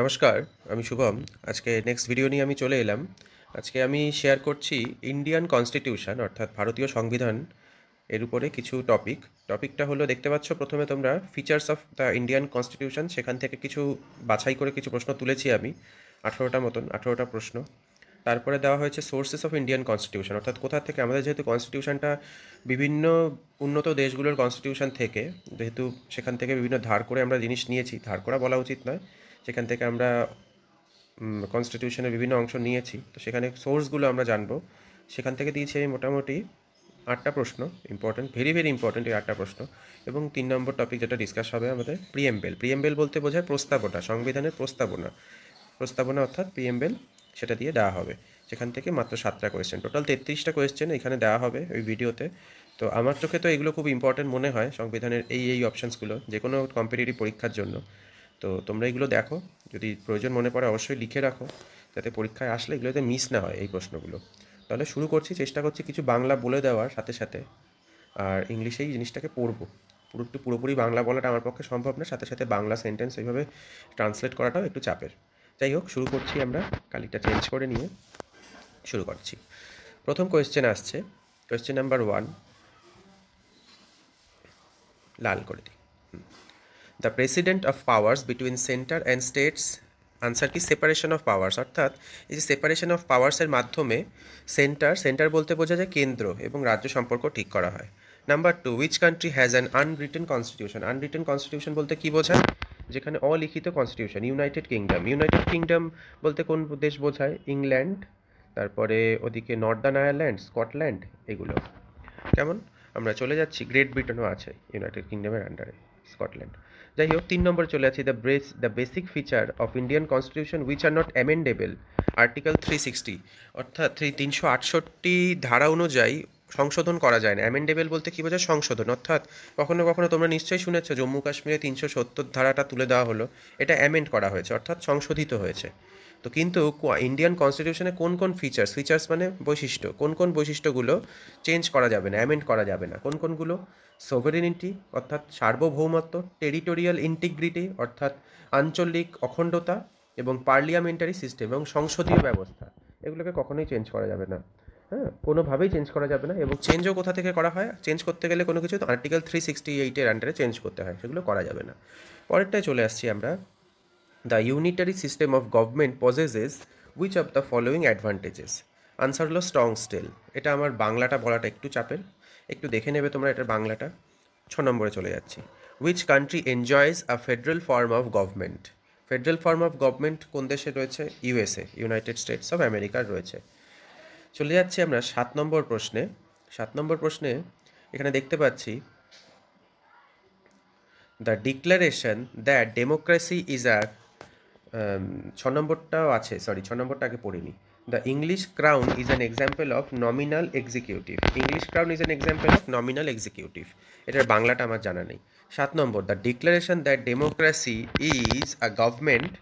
নমস্কার আমি শুভম আজকে নেক্সট ভিডিও নিয়ে আমি চলে এলাম আজকে আমি শেয়ার করছি ইন্ডিয়ান কনস্টিটিউশন অর্থাৎ ভারতীয় সংবিধান এর উপরে কিছু টপিক টপিকটা হলো দেখতে পাচ্ছ প্রথমে তোমরা features of the Indian constitution সেখান থেকে কিছু বাছাই করে কিছু প্রশ্ন তুলেছি আমি আঠেরোটা মতন আঠেরোটা প্রশ্ন তারপরে দেওয়া হয়েছে সোর্সেস অফ ইন্ডিয়ান কনস্টিটিউশন অর্থাৎ কোথা থেকে আমাদের যেহেতু কনস্টিটিউশনটা বিভিন্ন উন্নত দেশগুলোর কনস্টিটিউশন থেকে যেহেতু সেখান থেকে বিভিন্ন ধার করে আমরা জিনিস নিয়েছি ধার করা বলা উচিত নয় সেখান থেকে আমরা কনস্টিটিউশনের বিভিন্ন অংশ নিয়েছি তো সেখানে সোর্সগুলো আমরা জানবো সেখান থেকে দিয়েছি আমি মোটামুটি আটটা প্রশ্ন ইম্পর্টেন্ট ভেরি ভেরি ইম্পর্টেন্ট এই আটটা প্রশ্ন এবং তিন নম্বর টপিক যেটা ডিসকাস হবে আমাদের প্রিএমবেল প্রিএমবেল বলতে বোঝায় প্রস্তাবনা সংবিধানের প্রস্তাবনা প্রস্তাবনা অর্থাৎ প্রিএমবেল সেটা দিয়ে দেওয়া হবে সেখান থেকে মাত্র সাতটা কোয়েশ্চেন টোটাল তেত্রিশটা কোয়েশ্চেন এখানে দেওয়া হবে ওই ভিডিওতে তো আমার চোখে তো এগুলো খুব ইম্পর্টেন্ট মনে হয় সংবিধানের এই এই অপশানসগুলো যে কোনো কম্পিটিটিভ পরীক্ষার জন্য তো তোমরা এগুলো দেখো যদি প্রয়োজন মনে পড়ে অবশ্যই লিখে রাখো যাতে পরীক্ষায় আসলে এগুলোতে মিস না হয় এই প্রশ্নগুলো তাহলে শুরু করছি চেষ্টা করছি কিছু বাংলা বলে দেওয়ার সাথে সাথে আর ইংলিশেই জিনিসটাকে পড়বো পুরো একটু পুরোপুরি বাংলা বলাটা আমার পক্ষে সম্ভব না সাথে সাথে বাংলা সেন্টেন্স এইভাবে ট্রান্সলেট করাটাও একটু চাপের যাই হোক শুরু করছি আমরা কালিটা চেঞ্জ করে নিয়ে শুরু করছি প্রথম কোয়েশ্চেন আসছে কোয়েশ্চেন নাম্বার ওয়ান লাল করে দিই the president of powers between centre and states answer কি সেপারেশন অফ পাওয়ার্স অর্থাৎ এই যে সেপারেশন অফ পাওয়ার্সের মাধ্যমে সেন্টার সেন্টার বলতে বোঝা যায় কেন্দ্র এবং রাজ্য সম্পর্ক ঠিক করা হয় number two which country has an unwritten constitution unwritten constitution বলতে কী বোঝায় যেখানে অলিখিত constitution United Kingdom United Kingdom বলতে কোন দেশ বোঝায় ইংল্যান্ড তারপরে ওদিকে নর্দার্ন আয়ারল্যান্ড স্কটল্যান্ড এগুলো কেমন আমরা চলে যাচ্ছি গ্রেট ব্রিটেনও আছে ইউনাইটেড কিংডমের আন্ডারে স্কটল্যান্ড যাই হোক তিন নম্বর চলে আছি the brace the basic feature of Indian constitution which are not amendable article three sixty অর্থাৎ থ্রি তিনশো আটষট্টি ধারা অনুযায়ী সংশোধন করা যায় না অ্যামেন্ডেবল বলতে কী বোঝায় সংশোধন অর্থাৎ কখনো কখনো তোমরা নিশ্চয়ই শুনেছো জম্মু কাশ্মীরে তিনশো সত্তর ধারাটা তুলে দেওয়া হলো এটা অ্যামেন্ড করা হয়েছে অর্থাৎ সংশোধিত হয়েছে তো কিন্তু ইন্ডিয়ান কনস্টিটিউশনে কোন কোন ফিচার্স ফিচার্স মানে বৈশিষ্ট্য কোন কোন বৈশিষ্ট্যগুলো চেঞ্জ করা যাবে না অ্যামেন্ড করা যাবে না কোন কোনগুলো সোভারিনিটি অর্থাৎ সার্বভৌমত্ব টেরিটোরিয়াল ইন্টিগ্রিটি অর্থাৎ আঞ্চলিক অখণ্ডতা এবং পার্লিয়ামেন্টারি সিস্টেম এবং সংসদীয় ব্যবস্থা এগুলোকে কখনোই চেঞ্জ করা যাবে না হ্যাঁ কোনোভাবেই চেঞ্জ করা যাবে না এবং চেঞ্জও কোথা থেকে করা হয় চেঞ্জ করতে গেলে কোনো কিছু আর্টিকেল থ্রি সিক্সটি এইটের আন্ডারে চেঞ্জ করতে হয় সেগুলো করা যাবে না পরেরটাই চলে আসছি আমরা the unitary system of government possesses which of the following advantages answer হলো স্ট্রং স্টেল এটা আমার বাংলাটা বলাটা একটু চাপের একটু দেখে নেবে তোমরা এটার বাংলাটা ছ নম্বরে চলে যাচ্ছি which country enjoys a federal form of government federal form of government কোন দেশে রয়েছে ইউএসএ ইউনাইটেড স্টেটস অফ আমেরিকার রয়েছে চলে যাচ্ছি আমরা সাত নম্বর প্রশ্নে সাত নম্বর প্রশ্নে এখানে দেখতে পাচ্ছি the declaration that democracy is a Um, ছ নম্বরটাও আছে সরি ছ নম্বরটাকে পড়িনি the English crown is an example of nominal executive English crown is an example of nominal executive এটার বাংলাটা আমার জানা নেই সাত নম্বর the declaration that democracy is a government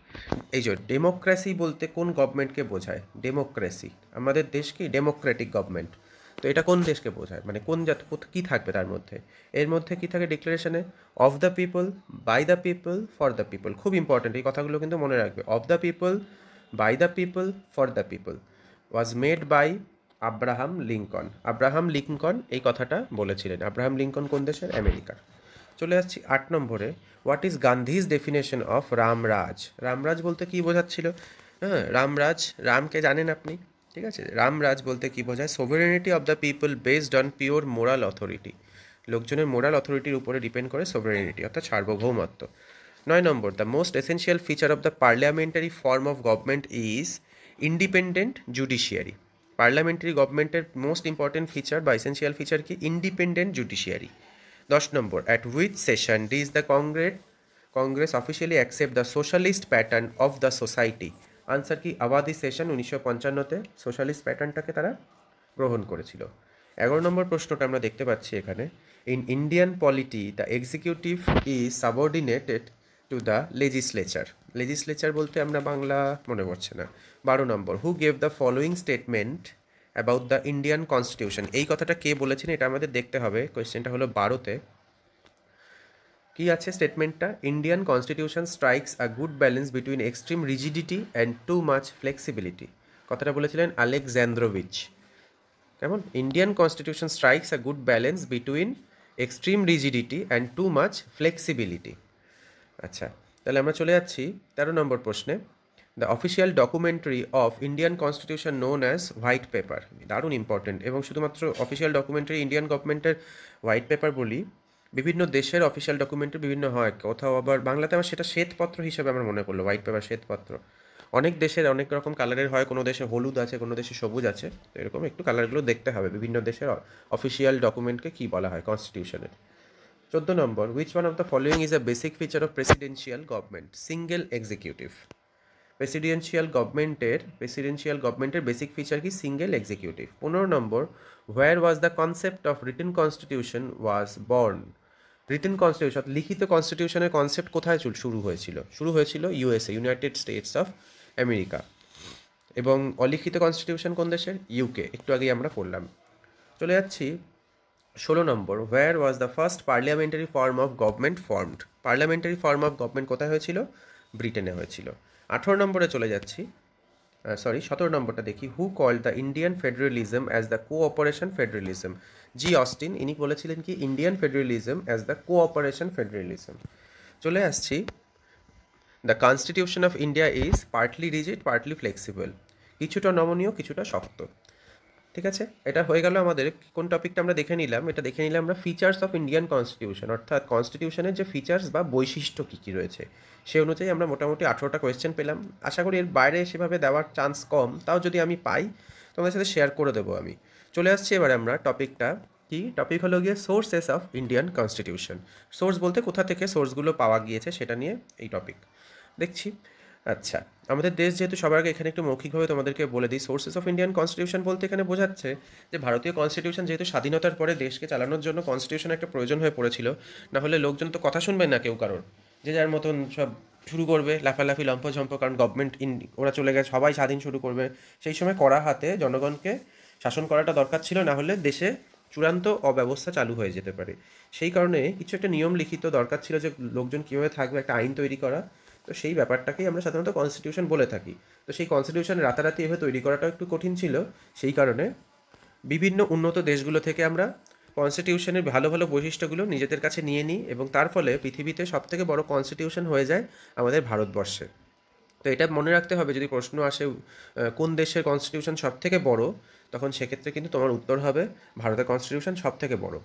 এই যে ডেমোক্রেসি বলতে কোন গভর্নমেন্টকে বোঝায় ডেমোক্রেসি আমাদের দেশ কি ডেমোক্রেটিক গভর্নমেন্ট তো এটা কোন দেশকে বোঝায় মানে কোন জাত কী থাকবে তার মধ্যে এর মধ্যে কী থাকে ডিক্লারেশনে of the people by the people for the people খুব ইম্পর্ট্যান্ট এই কথাগুলো কিন্তু মনে রাখবে of the people by the people for the people was made by Abraham Lincoln Abraham Lincoln এই কথাটা বলেছিলেন আব্রাহাম লিঙ্কন কোন দেশের আমেরিকার চলে আসছি আট নম্বরে what is Gandhi's definition of Ramraj Ramraj বলতে কী বোঝাচ্ছিল হ্যাঁ রামরাজ রামকে জানেন আপনি ঠিক আছে রামরাজ বলতে কি বোঝায় sovereignty of the people based on pure moral authority লোকজনের মোরাল অথরিটির উপরে ডিপেন্ড করে সোভারেনিটি অর্থাৎ সার্বভৌমত্ব নয় নম্বর the most essential feature of the parliamentary form of government is independent judiciary parliamentary গভর্নমেন্টের মোস্ট ইম্পর্টেন্ট ফিচার বা এসেন্সিয়াল ফিচার কি ইন্ডিপেন্ডেন্ট জুডিশিয়ারি দশ নম্বর at which session did the Congress Congress officially accept the socialist pattern of the society answer কি Avadi session উনিশশো পঞ্চান্নতে socialist প্যাটার্নটাকে তারা গ্রহণ করেছিল এগারো নম্বর প্রশ্নটা আমরা দেখতে পাচ্ছি এখানে in Indian polity the executive is subordinated to the legislature legislature বলতে আমরা বাংলা মনে করছে না বারো নম্বর who gave the following statement about the Indian constitution এই কথাটা কে বলেছেন এটা আমাদের দেখতে হবে কোয়েশ্চেনটা হলো বারোতে কি আছে স্টেটমেন্টটা Indian constitution strikes a good balance between extreme rigidity and too much flexibility কথাটা বলেছিলেন আলেকজ্যান্দ্রোভিচ কেমন Indian constitution strikes a good balance between extreme rigidity and too much flexibility আচ্ছা তাহলে আমরা চলে যাচ্ছি তেরো নম্বর প্রশ্নে the official documentary of Indian constitution known as white paper দারুণ ইম্পর্টেন্ট এবং শুধুমাত্র অফিসিয়াল ডকুমেন্টারি ইন্ডিয়ান গভর্নমেন্টের হোয়াইট পেপার বলি বিভিন্ন দেশের অফিসিয়াল ডকুমেন্টে বিভিন্ন হয় কোথাও আবার বাংলাতে আমার সেটা শ্বেতপত্র হিসেবে আমার মনে করলো হোয়াইট পেপার শ্বেতপত্র অনেক দেশের অনেক রকম কালারের হয় কোনো দেশে হলুদ আছে কোনো দেশে সবুজ আছে তো এরকম একটু কালারগুলো দেখতে হবে বিভিন্ন দেশের অফিসিয়াল ডকুমেন্টকে কী বলা হয় কনস্টিটিউশনের চোদ্দ নম্বর which one of the following is a basic feature of presidential government single executive presidential গভর্নমেন্টের প্রেসিডেন্সিয়াল গভর্নমেন্টের বেসিক ফিচার কি সিঙ্গেল এক্সিকিউটিভ পনেরো নম্বর where was the concept of written constitution was born written constitution লিখিত কনস্টিটিউশনের concept কোথায় শুরু হয়েছিল শুরু হয়েছিল USA United States of America এবং অলিখিত কনস্টিটিউশন কোন দেশের ইউকে একটু আগেই আমরা পড়লাম চলে যাচ্ছি ষোলো নম্বর where was the first parliamentary form of government formed parliamentary form of government কোথায় হয়েছিল ব্রিটেনে হয়েছিল আঠেরো নম্বরে চলে যাচ্ছি সরি সতেরো নম্বরটা দেখি who call the Indian federalism as the cooperation federalism G Austin ইনি বলেছিলেন কি Indian federalism as the cooperation federalism চলে আসছি the constitution of India is partly rigid partly flexible কিছুটা নমনীয় কিছুটা শক্ত ঠিক আছে এটা হয়ে গেল আমাদের কোন টপিকটা আমরা দেখে নিলাম এটা দেখে নিলাম আমরা ফিচার্স অফ ইন্ডিয়ান কনস্টিটিউশন অর্থাৎ কনস্টিটিউশনের যে ফিচার্স বা বৈশিষ্ট্য কী কী রয়েছে সেই অনুযায়ী আমরা মোটামুটি আঠেরোটা কোয়েশ্চেন পেলাম আশা করি এর বাইরে সেভাবে দেওয়ার চান্স কম তাও যদি আমি পাই তোমাদের সাথে শেয়ার করে দেবো আমি চলে আসছি এবার আমরা টপিকটা কি টপিক হলো গিয়ে sources of Indian constitution source বলতে কোথা থেকে সোর্সগুলো পাওয়া গিয়েছে সেটা নিয়ে এই টপিক দেখছি আচ্ছা আমাদের দেশ যেহেতু সবার আগে এখানে একটু মৌখিকভাবে তোমাদেরকে বলে দিই সোর্সেস অফ ইন্ডিয়ান কনস্টিটিউশন বলতে এখানে বোঝাচ্ছে যে ভারতীয় কনস্টিটিউশন যেহেতু স্বাধীনতার পরে দেশকে চালানোর জন্য কনস্টিটিউশন একটা প্রয়োজন হয়ে পড়েছিল না হলে লোকজন তো কথা শুনবে না কেউ কারোর যে যার মতন সব শুরু করবে লাফালাফি লম্পঝম্প কারণ গভর্নমেন্ট ইন ওরা চলে গেছে সবাই স্বাধীন শুরু করবে সেই সময় করা হাতে জনগণকে শাসন করাটা দরকার ছিল না হলে দেশে চূড়ান্ত অব্যবস্থা চালু হয়ে যেতে পারে সেই কারণে কিছু একটা নিয়ম লিখিত দরকার ছিল যে লোকজন কীভাবে থাকবে একটা আইন তৈরি করা তো সেই ব্যাপারটাকেই আমরা সাধারণত কনস্টিটিউশন বলে থাকি তো সেই কনস্টিটিউশন রাতারাতি এভাবে তৈরি করাটাও একটু কঠিন ছিল সেই কারণে বিভিন্ন উন্নত দেশগুলো থেকে আমরা কনস্টিটিউশনের ভালো ভালো বৈশিষ্ট্যগুলো নিজেদের কাছে নিয়ে নিই এবং তার ফলে পৃথিবীতে সবথেকে বড় কনস্টিটিউশন হয়ে যায় আমাদের ভারতবর্ষে তো এটা মনে রাখতে হবে যদি প্রশ্ন আসে কোন দেশের কনস্টিটিউশন সব থেকে বড় তখন সেক্ষেত্রে কিন্তু তোমার উত্তর হবে ভারতের কনস্টিটিউশন সব থেকে বড়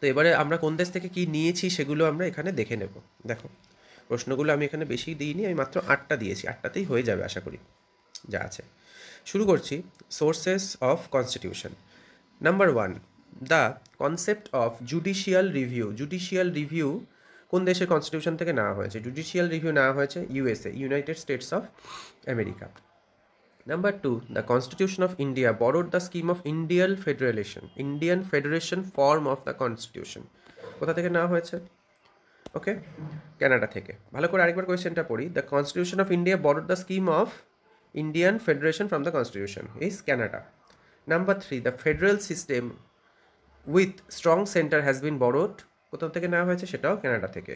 তো এবারে আমরা কোন দেশ থেকে কি নিয়েছি সেগুলো আমরা এখানে দেখে নেব দেখো প্রশ্নগুলো আমি এখানে বেশি দিইনি আমি মাত্র আটটা দিয়েছি আটটাতেই হয়ে যাবে আশা করি যা আছে শুরু করছি sources of constitution number one the concept of judicial review judicial review কোন দেশের কনস্টিটিউশন থেকে নেওয়া হয়েছে জুডিশিয়াল রিভিউ নেওয়া হয়েছে USA United States of America number two the constitution of India borrowed the scheme of Indian federation Indian federation form of the constitution কোথা থেকে নেওয়া হয়েছে ওকে ক্যানাডা থেকে ভালো করে আরেকবার কোয়েশ্চেনটা পড়ি the constitution of India borrowed the scheme of Indian federation from the constitution is Canada number three the federal system with strong centre has been borrowed কোথাও থেকে নেওয়া হয়েছে সেটাও ক্যানাডা থেকে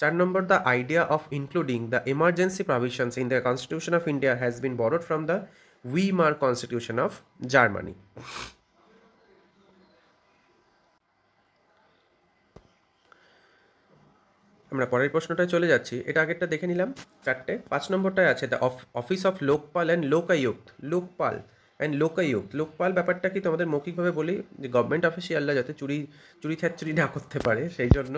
চার নম্বর the idea of including the emergency provisions in the constitution of India has been borrowed from the Weimar constitution of Germany আমরা পরের প্রশ্নটায় চলে যাচ্ছি এটা আগেরটা দেখে নিলাম চারটে পাঁচ নম্বরটায় আছে the office of Lokpal and Lokayukta Lokpal and Lokayukta Lokpal ব্যাপারটা কি তোমাদের মৌখিকভাবে বলি যে গভর্নমেন্ট অফিসিয়ালরা যাতে চুরি চুরি চুরি না করতে পারে সেই জন্য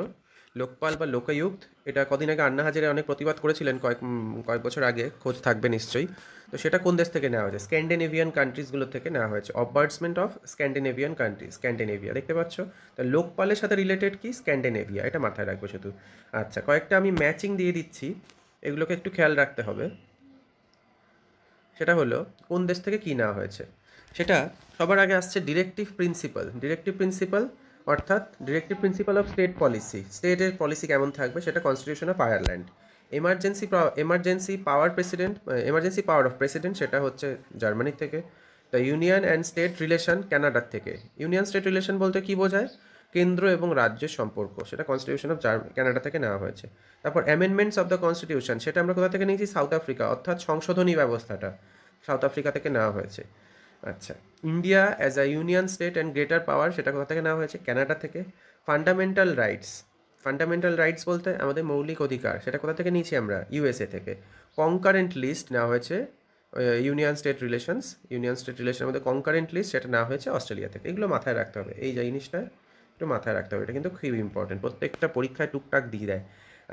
লোকপাল বা লোকায়ুক্ত এটা কদিন আগে আন্না হাজারে অনেক প্রতিবাদ করেছিলেন কয়েক কয়েক বছর আগে খোঁজ থাকবে নিশ্চয়ই তো সেটা কোন দেশ থেকে নেওয়া হয়েছে স্ক্যান্ডেনেভিয়ান কান্ট্রিজগুলো থেকে নেওয়া হয়েছে অববার্ডসমেন্ট অফ স্ক্যান্ডেনেভিয়ান কান্ট্রি স্ক্যান্ডেনেভিয়া দেখতে পাচ্ছ তো লোকপালের সাথে রিলেটেড কি স্ক্যান্ডেনেভিয়া এটা মাথায় রাখবে শুধু আচ্ছা কয়েকটা আমি ম্যাচিং দিয়ে দিচ্ছি এগুলোকে একটু খেয়াল রাখতে হবে সেটা হলো কোন দেশ থেকে কী নেওয়া হয়েছে সেটা সবার আগে আসছে ডিরেক্টিভ প্রিন্সিপাল ডিরেক্টিভ প্রিন্সিপাল অর্থাৎ directive principle of state policy স্টেটের পলিসি কেমন থাকবে সেটা constitution of Ireland emergency emergency power president emergency power of president সেটা হচ্ছে জার্মানি থেকে the union and state relation কানাডার থেকে ইউনিয়ন স্টেট রিলেশন বলতে কী বোঝায় কেন্দ্র এবং রাজ্যের সম্পর্ক সেটা কনস্টিটিউশন অফ কানাডা থেকে নেওয়া হয়েছে তারপর অ্যামেন্ডমেন্টস অফ দ্য কনস্টিটিউশন সেটা আমরা কোথা থেকে নিয়েছি সাউথ আফ্রিকা অর্থাৎ সংশোধনী ব্যবস্থাটা সাউথ আফ্রিকা থেকে নেওয়া হয়েছে আচ্ছা India as a union state and greater power সেটা কোথা থেকে নেওয়া হয়েছে ক্যানাডা থেকে ফান্ডামেন্টাল রাইটস ফান্ডামেন্টাল রাইটস বলতে আমাদের মৌলিক অধিকার সেটা কোথা থেকে নিয়েছি আমরা ইউএসএ থেকে কনকারেন্ট লিস্ট নেওয়া হয়েছে union state relations union state রিলেশনের মধ্যে কনকারেন্ট লিস্ট সেটা নেওয়া হয়েছে অস্ট্রেলিয়া থেকে এগুলো মাথায় রাখতে হবে এই জিনিসটা একটু মাথায় রাখতে হবে এটা কিন্তু খুব ইম্পর্টেন্ট প্রত্যেকটা পরীক্ষায় টুকটাক দিয়ে দেয়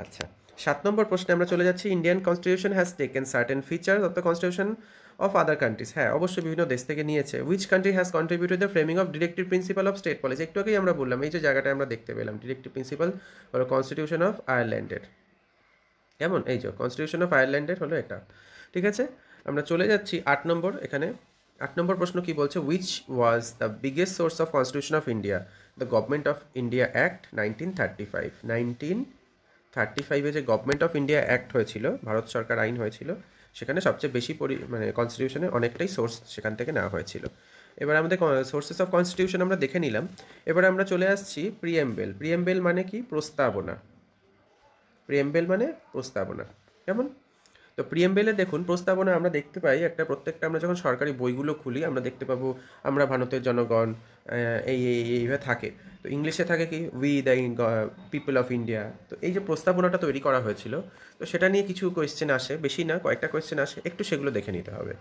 আচ্ছা সাত নম্বর প্রশ্নে আমরা চলে যাচ্ছি Indian constitution has taken certain features of the constitution of other countries হ্যাঁ অবশ্যই বিভিন্ন দেশ থেকে নিয়েছে which country has contributed the framing of directive principle of state policy একটু আগেই আমরা বললাম এই যে জায়গাটা আমরা দেখতে পেলাম ডিরেক্টিভ প্রিন্সিপাল হলো কনস্টিটিউশন অফ আয়ারল্যান্ডের কেমন এই যে কনস্টিটিউশন অফ আয়ারল্যান্ডের হলো এটা ঠিক আছে আমরা চলে যাচ্ছি আট নম্বর এখানে আট নম্বর প্রশ্ন কি বলছে which was the biggest source of constitution of India the government of India act nineteen thirty five nineteen thirty ফাইভে যে গভর্নমেন্ট অফ ইন্ডিয়া অ্যাক্ট হয়েছিল ভারত সরকার আইন হয়েছিল সেখানে সবচেয়ে বেশি পরি মানে কনস্টিটিউশনে অনেকটাই সোর্স সেখান থেকে নেওয়া হয়েছিল এবার আমাদের সোর্সেস অফ কনস্টিটিউশন আমরা দেখে নিলাম এবার আমরা চলে আসছি প্রিএমবেল প্রিএমবেল মানে কি প্রস্তাবনা প্রিএমবেল মানে প্রস্তাবনা কেমন তো প্রিএমবেলে দেখুন প্রস্তাবনা আমরা দেখতে পাই একটা প্রত্যেকটা আমরা যখন সরকারি বইগুলো খুলি আমরা দেখতে পাবো আমরা ভারতের জনগণ এই এই এইভাবে থাকে তো ইংলিশে থাকে কি we the people of India তো এই যে প্রস্তাবনাটা তৈরি করা হয়েছিল তো সেটা নিয়ে কিছু কোয়েশ্চেন আসে বেশি না কয়েকটা কোয়েশ্চেন আসে একটু সেগুলো দেখে নিতে হবে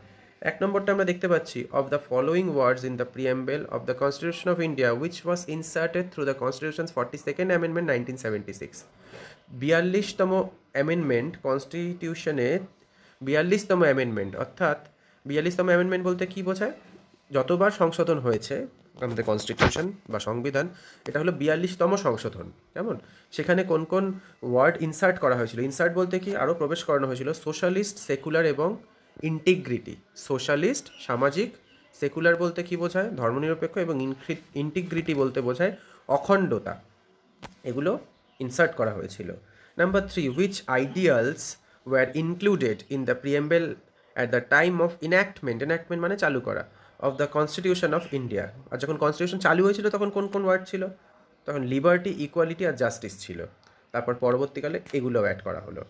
এক নম্বরটা আমরা দেখতে পাচ্ছি of the following words in the preamble of the constitution of India which was inserted through the constitution forty second amendment nineteen seventy six বিয়াল্লিশতম অ্যামেন্ডমেন্ট কনস্টিটিউশনে বিয়াল্লিশতম অ্যামেন্ডমেন্ট অর্থাৎ বিয়াল্লিশতম অ্যামেন্ডমেন্ট বলতে কী বোঝায় যতবার সংশোধন হয়েছে আমাদের কনস্টিটিউশন বা সংবিধান এটা হলো বিয়াল্লিশতম সংশোধন কেমন সেখানে কোন কোন ওয়ার্ড ইনসার্ট করা হয়েছিল ইনসার্ট বলতে কি আরও প্রবেশ করানো হয়েছিল সোশ্যালিস্ট সেকুলার এবং ইন্টিগ্রিটি সোশ্যালিস্ট সামাজিক সেকুলার বলতে কি বোঝায় ধর্মনিরপেক্ষ এবং ইনক্রি ইন্টিগ্রিটি বলতে বোঝায় অখণ্ডতা এগুলো ইনসার্ট করা হয়েছিল number three which ideals were included in the preamble at the time of enactment enactment মানে চালু করা of the constitution of India আর যখন কনস্টিটিউশন চালু হয়েছিল তখন কোন কোন ওয়ার্ড ছিল তখন লিবার্টি ইকুয়ালিটি আর জাস্টিস ছিল তারপর পরবর্তীকালে এগুলো অ্যাড করা হলো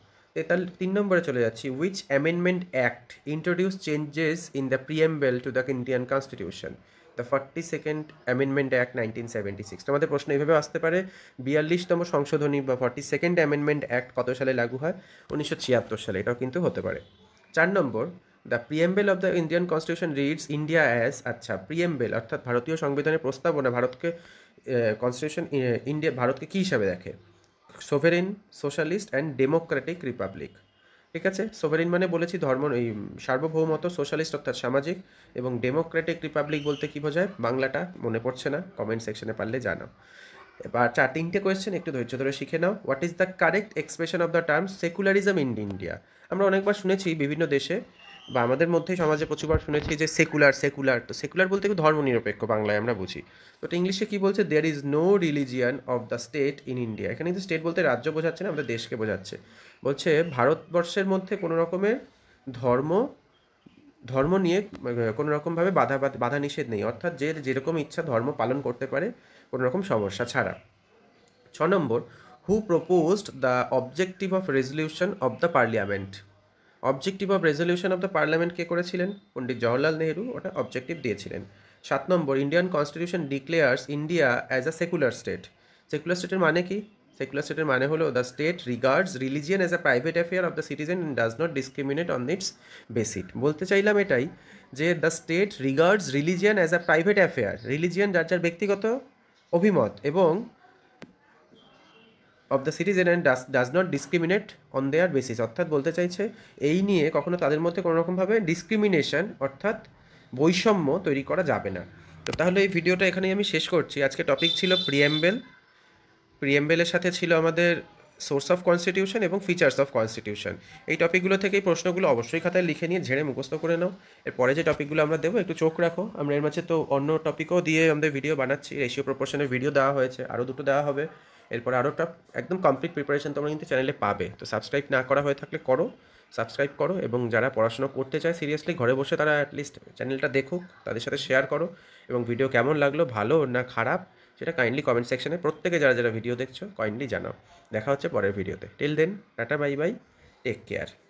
তাহলে তিন নম্বরে চলে যাচ্ছি which amendment act introduce changes in the preamble to the Indian constitution the forty second amendment act nineteen seventy six তোমাদের প্রশ্ন এইভাবে আসতে পারে বিয়াল্লিশতম সংশোধনী বা ফর্টি সেকেন্ড অ্যামেন্ডমেন্ট অ্যাক্ট কত সালে লাগু হয় উনিশশো ছিয়াত্তর সালে এটাও কিন্তু হতে পারে চার নম্বর the preamble of the Indian constitution reads India as আচ্ছা প্রিএম্বেল অর্থাৎ ভারতীয় সংবিধানের প্রস্তাবনা ভারতকে কনস্টিটিউশন ইন্ডিয়া ভারতকে কী হিসাবে দেখে sovereign socialist and democratic republic ঠিক আছে সোভারিন মানে বলেছি ধর্ম এই সার্বভৌমত সোশ্যালিস্ট অর্থাৎ সামাজিক এবং ডেমোক্রেটিক রিপাবলিক বলতে কী বোঝায় বাংলাটা মনে পড়ছে না কমেন্ট সেকশনে পারলে জানাও এবার চার তিনটে কোয়েশ্চেন একটু ধৈর্য ধরে শিখে নাও what is the correct expression of the term secularism in India আমরা অনেকবার শুনেছি বিভিন্ন দেশে বা আমাদের মধ্যে সমাজে প্রচুরবার শুনেছি যে সেকুলার সেকুলার তো সেকুলার বলতে ধর্ম নিরপেক্ষ বাংলায় আমরা বুঝি তো ইংলিশে কী বলছে there is no religion of the state in India এখানে কিন্তু স্টেট বলতে রাজ্য বোঝাচ্ছে না আমাদের দেশকে বোঝাচ্ছে বলছে ভারতবর্ষের মধ্যে কোনো রকমের ধর্ম ধর্ম নিয়ে কোনো রকমভাবে বাধা বাধা নিষেধ নেই অর্থাৎ যে যেরকম ইচ্ছা ধর্ম পালন করতে পারে কোনো রকম সমস্যা ছাড়া ছ number who proposed the objective of resolution of the parliament objective of resolution of the parliament কে করেছিলেন পণ্ডিত জওহরলাল নেহরু ওটা অবজেক্টিভ দিয়েছিলেন সাত number Indian constitution declares India as a secular state secular স্টেটের মানে কি সেকুলার স্টেটের মানে হলো the state regards religion as a private affair of the citizen does not discriminate on its basis বলতে চাইলাম এটাই যে the state regards religion as a private affair religion যার যার ব্যক্তিগত অভিমত এবং of the citizen and does does not discriminate on their basis অর্থাৎ বলতে চাইছে এই নিয়ে কখনো তাদের মধ্যে কোনো রকমভাবে ডিসক্রিমিনেশন অর্থাৎ বৈষম্য তৈরি করা যাবে না তো তাহলে এই ভিডিওটা এখানেই আমি শেষ করছি আজকে টপিক ছিল প্রিএমবেল প্রিএমবেলের সাথে ছিল আমাদের সোর্স অফ কনস্টিটিউশন এবং ফিচার্স অফ কনস্টিটিউশন এই টপিকগুলো থেকেই প্রশ্নগুলো অবশ্যই খাতায় লিখে নিয়ে ঝেড়ে মুখস্থ করে নাও এরপরে যে টপিকগুলো আমরা দেবো একটু চোখ রাখো আমরা এর মাঝে তো অন্য টপিকও দিয়ে আমাদের ভিডিও বানাচ্ছি রেশিও প্রপোর্শনের ভিডিও দেওয়া হয়েছে আরও দুটো দেওয়া হবে এরপরে আরও একটা একদম কমপ্লিট প্রিপারেশান তোমরা কিন্তু চ্যানেলে পাবে তো সাবস্ক্রাইব না করা হয়ে থাকলে করো সাবস্ক্রাইব করো এবং যারা পড়াশোনা করতে চায় সিরিয়াসলি ঘরে বসে তারা অ্যাটলিস্ট চ্যানেলটা দেখুক তাদের সাথে শেয়ার করো এবং ভিডিও কেমন লাগলো ভালো না খারাপ সেটা কাইন্ডলি কমেন্ট সেকশনে প্রত্যেকে যারা যারা ভিডিও দেখছো কাইন্ডলি জানাও দেখা হচ্ছে পরের ভিডিওতে till then tata bye bye take care